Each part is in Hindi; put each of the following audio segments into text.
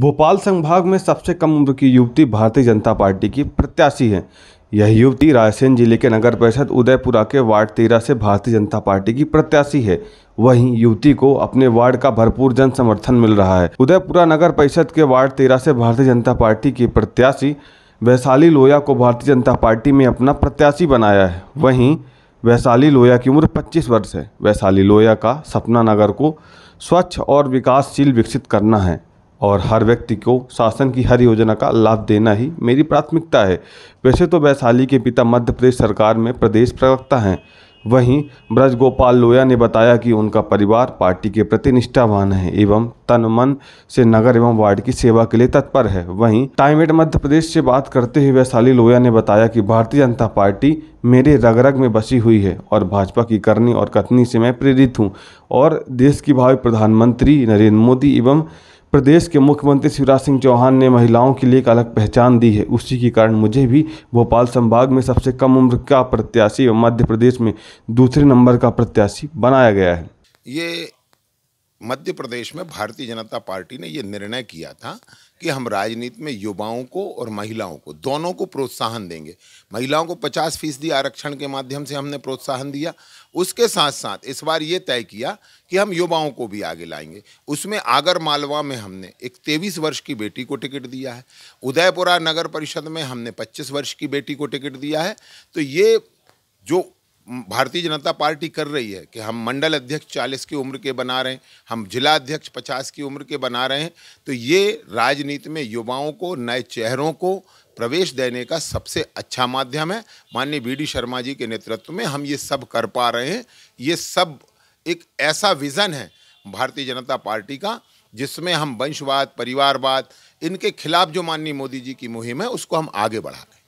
भोपाल संभाग में सबसे कम उम्र की युवती भारतीय जनता पार्टी की प्रत्याशी है यह युवती रायसेन जिले के नगर परिषद उदयपुरा के वार्ड तेरह से भारतीय जनता पार्टी की प्रत्याशी है वहीं युवती को अपने वार्ड का भरपूर जन समर्थन मिल रहा है उदयपुरा नगर परिषद के वार्ड तेरह से भारतीय जनता पार्टी की प्रत्याशी वैशाली लोया को भारतीय जनता पार्टी में अपना प्रत्याशी बनाया है वहीं वैशाली लोया की उम्र 25 वर्ष है वैशाली लोया का सपना नगर को स्वच्छ और विकासशील विकसित करना है और हर व्यक्ति को शासन की हर योजना का लाभ देना ही मेरी प्राथमिकता है वैसे तो वैशाली के पिता मध्य प्रदेश सरकार में प्रदेश प्रवक्ता हैं वहीं ब्रजगोपाल लोया ने बताया कि उनका परिवार पार्टी के प्रति निष्ठावान है एवं तन मन से नगर एवं वार्ड की सेवा के लिए तत्पर है वहीं टाइमेट मध्य प्रदेश से बात करते हुए वैशाली लोया ने बताया कि भारतीय जनता पार्टी मेरे रगरग में बसी हुई है और भाजपा की करनी और कथनी से मैं प्रेरित हूँ और देश की भावी प्रधानमंत्री नरेंद्र मोदी एवं प्रदेश के मुख्यमंत्री शिवराज सिंह चौहान ने महिलाओं के लिए एक अलग पहचान दी है उसी के कारण मुझे भी भोपाल संभाग में सबसे कम उम्र का प्रत्याशी एवं मध्य प्रदेश में दूसरे नंबर का प्रत्याशी बनाया गया है ये मध्य प्रदेश में भारतीय जनता पार्टी ने ये निर्णय किया था कि हम राजनीति में युवाओं को और महिलाओं को दोनों को प्रोत्साहन देंगे महिलाओं को 50 फीसदी आरक्षण के माध्यम से हमने प्रोत्साहन दिया उसके साथ साथ इस बार ये तय किया कि हम युवाओं को भी आगे लाएंगे उसमें आगर मालवा में हमने एक तेईस वर्ष की बेटी को टिकट दिया है उदयपुरा नगर परिषद में हमने पच्चीस वर्ष की बेटी को टिकट दिया है तो ये जो भारतीय जनता पार्टी कर रही है कि हम मंडल अध्यक्ष चालीस की उम्र के बना रहे हैं हम जिला अध्यक्ष पचास की उम्र के बना रहे हैं तो ये राजनीति में युवाओं को नए चेहरों को प्रवेश देने का सबसे अच्छा माध्यम है माननीय बी डी शर्मा जी के नेतृत्व में हम ये सब कर पा रहे हैं ये सब एक ऐसा विज़न है भारतीय जनता पार्टी का जिसमें हम वंशवाद परिवारवाद इनके खिलाफ जो माननीय मोदी जी की मुहिम है उसको हम आगे बढ़ा रहे हैं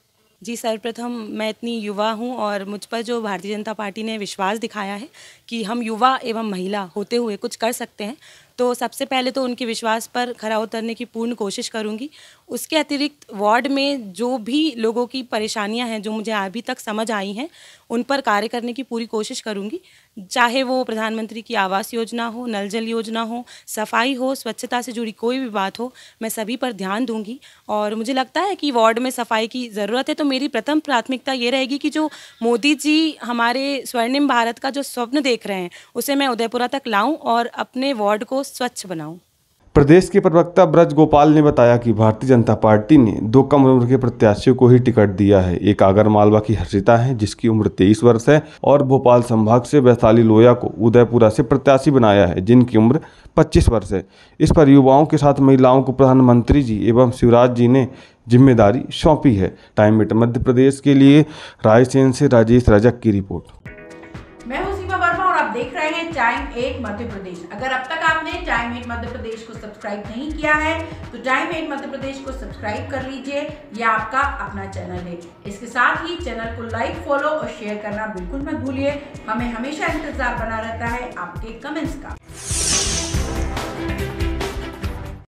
जी सर्वप्रथम मैं इतनी युवा हूँ और मुझ पर जो भारतीय जनता पार्टी ने विश्वास दिखाया है कि हम युवा एवं महिला होते हुए कुछ कर सकते हैं तो सबसे पहले तो उनके विश्वास पर खरा उतरने की पूर्ण कोशिश करूँगी उसके अतिरिक्त वार्ड में जो भी लोगों की परेशानियां हैं जो मुझे अभी तक समझ आई हैं उन पर कार्य करने की पूरी कोशिश करूंगी चाहे वो प्रधानमंत्री की आवास योजना हो नल जल योजना हो सफाई हो स्वच्छता से जुड़ी कोई भी बात हो मैं सभी पर ध्यान दूंगी और मुझे लगता है कि वार्ड में सफाई की ज़रूरत है तो मेरी प्रथम प्राथमिकता ये रहेगी कि जो मोदी जी हमारे स्वर्णिम भारत का जो स्वप्न देख रहे हैं उसे मैं उदयपुरा तक लाऊँ और अपने वार्ड को स्वच्छ बनाऊँ प्रदेश के प्रवक्ता ब्रज गोपाल ने बताया कि भारतीय जनता पार्टी ने दो कम उम्र के प्रत्याशियों को ही टिकट दिया है एक आगर मालवा की हर्षिता है जिसकी उम्र तेईस वर्ष है और भोपाल संभाग से वैशाली लोया को उदयपुरा से प्रत्याशी बनाया है जिनकी उम्र 25 वर्ष है इस पर युवाओं के साथ महिलाओं को प्रधानमंत्री जी एवं शिवराज जी ने जिम्मेदारी सौंपी है टाइम इट मध्य प्रदेश के लिए रायसेन से राजेश रजक की report time eight Madhya Pradesh अगर अब तक आपने टाइम एट मध्य प्रदेश को सब्सक्राइब नहीं किया है तो टाइम एट मध्य प्रदेश को सब्सक्राइब कर लीजिए यह आपका अपना चैनल है इसके साथ ही चैनल को लाइक फॉलो और शेयर करना बिल्कुल मत भूलिए हमें हमेशा इंतजार बना रहता है आपके कमेंट्स का